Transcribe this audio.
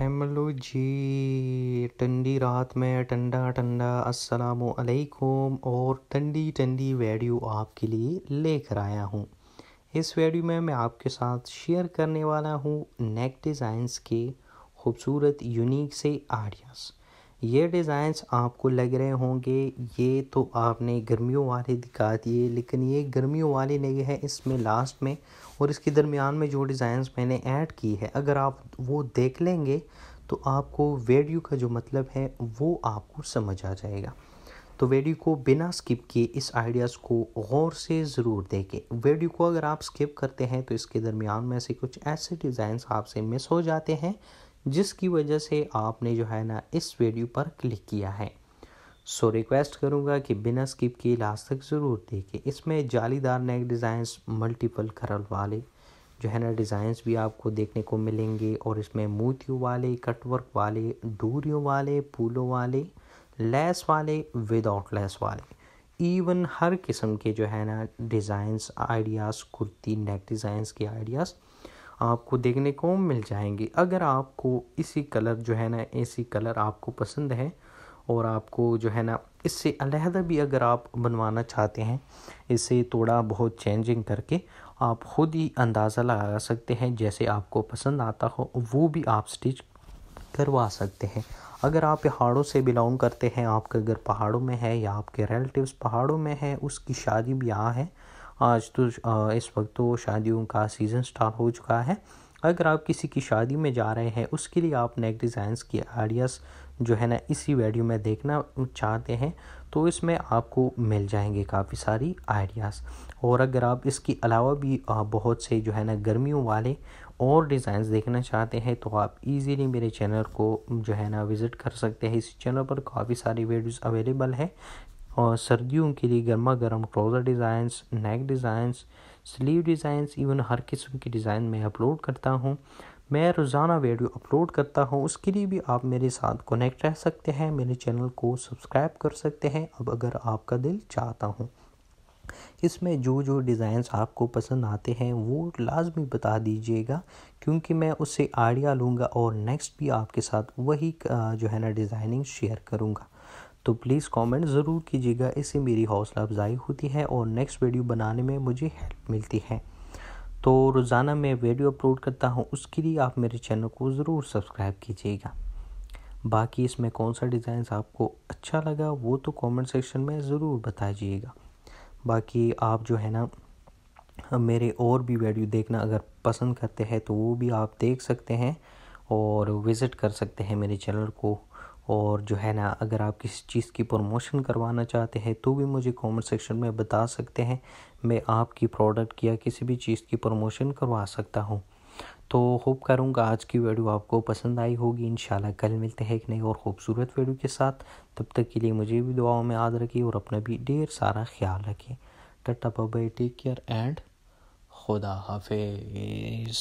हेमलो जी ठंडी रात में ठंडा ठंडा अस्सलाम वालेकुम और ठंडी ठंडी वीडियो आपके लिए लेकर आया हूँ इस वीडियो में मैं आपके साथ शेयर करने वाला हूँ नेक डिज़ाइंस के खूबसूरत यूनिक से आइडियाज़ ये डिज़ाइंस आपको लग रहे होंगे ये तो आपने गर्मियों वाले दिखा दिए लेकिन ये गर्मियों वाले नहीं है इसमें लास्ट में और इसके दरमियान में जो डिज़ाइंस मैंने ऐड की है अगर आप वो देख लेंगे तो आपको वीडियो का जो मतलब है वो आपको समझ आ जाएगा तो वीडियो को बिना स्किप किए इस आइडियाज़ को गौर से ज़रूर देखें वीडियो को अगर आप स्किप करते हैं तो इसके दरमियान में से कुछ ऐसे डिज़ाइंस आपसे मिस हो जाते हैं जिसकी वजह से आपने जो है ना इस वीडियो पर क्लिक किया है सो so, रिक्वेस्ट करूंगा कि बिना स्किप के लास्ट तक ज़रूर देखें इसमें जालीदार नेक डिज़ाइंस मल्टीपल करल वाले जो है ना डिज़ाइंस भी आपको देखने को मिलेंगे और इसमें मोतियों वाले कटवर्क वाले डोरियों वाले फूलों वाले लेस वाले विदाउट लेस वाले इवन हर किस्म के जो है ना designs ideas kurti neck designs के आइडियाज़ आपको देखने को मिल जाएंगे अगर आपको इसी कलर जो है ना ऐसी कलर आपको पसंद है और आपको जो है ना इससे अलहदा भी अगर आप बनवाना चाहते हैं इसे थोड़ा बहुत चेंजिंग करके आप ख़ुद ही अंदाज़ा लगा सकते हैं जैसे आपको पसंद आता हो वो भी आप स्टिच करवा सकते हैं अगर आप पहाड़ों से बिलोंग करते हैं आपका घर पहाड़ों में है या आपके रिलेटिव्स पहाड़ों में है उसकी शादी भी यहाँ है आज तो इस वक्त तो शादियों का सीज़न स्टार्ट हो चुका है अगर आप किसी की शादी में जा रहे हैं उसके लिए आप नेक डिज़ाइंस के आइडियाज़ जो है ना इसी वीडियो में देखना चाहते हैं तो इसमें आपको मिल जाएंगे काफ़ी सारी आइडियाज़ और अगर आप इसके अलावा भी बहुत से जो है ना गर्मियों वाले और डिज़ाइंस देखना चाहते हैं तो आप इजीली मेरे चैनल को जो है ना विज़िट कर सकते हैं इस चैनल पर काफ़ी सारी वीडियोस अवेलेबल है और सर्दियों के लिए गर्मा गर्म trouser designs neck designs sleeve designs even हर किस्म के डिज़ाइन मैं अपलोड करता हूँ मैं रोज़ाना वीडियो अपलोड करता हूँ उसके लिए भी आप मेरे साथ कनेक्ट रह सकते हैं मेरे चैनल को सब्सक्राइब कर सकते हैं अब अगर आपका दिल चाहता हूँ इसमें जो जो डिज़ाइंस आपको पसंद आते हैं वो लाजमी बता दीजिएगा क्योंकि मैं उससे आइडिया लूँगा और नेक्स्ट भी आपके साथ वही जो है ना डिज़ाइनिंग शेयर करूँगा तो प्लीज़ कमेंट ज़रूर कीजिएगा इससे मेरी हौसला अफजाई होती है और नेक्स्ट वीडियो बनाने में मुझे हेल्प मिलती है तो रोज़ाना मैं वीडियो अपलोड करता हूँ उसके लिए आप मेरे चैनल को ज़रूर सब्सक्राइब कीजिएगा बाकी इसमें कौन सा डिज़ाइन आपको अच्छा लगा वो तो कमेंट सेक्शन में ज़रूर बताइएगा बाकी आप जो है ना मेरे और भी वीडियो देखना अगर पसंद करते हैं तो वो भी आप देख सकते हैं और विज़िट कर सकते हैं मेरे चैनल को और जो है ना अगर आप किसी चीज़ की प्रमोशन करवाना चाहते हैं तो भी मुझे कमेंट सेक्शन में बता सकते हैं मैं आपकी प्रोडक्ट या किसी भी चीज़ की प्रमोशन करवा सकता हूँ तो होप करूँगा आज की वीडियो आपको पसंद आई होगी इन कल मिलते हैं एक नई और ख़ूबसूरत वीडियो के साथ तब तक के लिए मुझे भी दुआओं में याद रखिए और अपना भी ढेर सारा ख्याल रखिए टटा पबाई टेक केयर एंड खुदा हाफिज़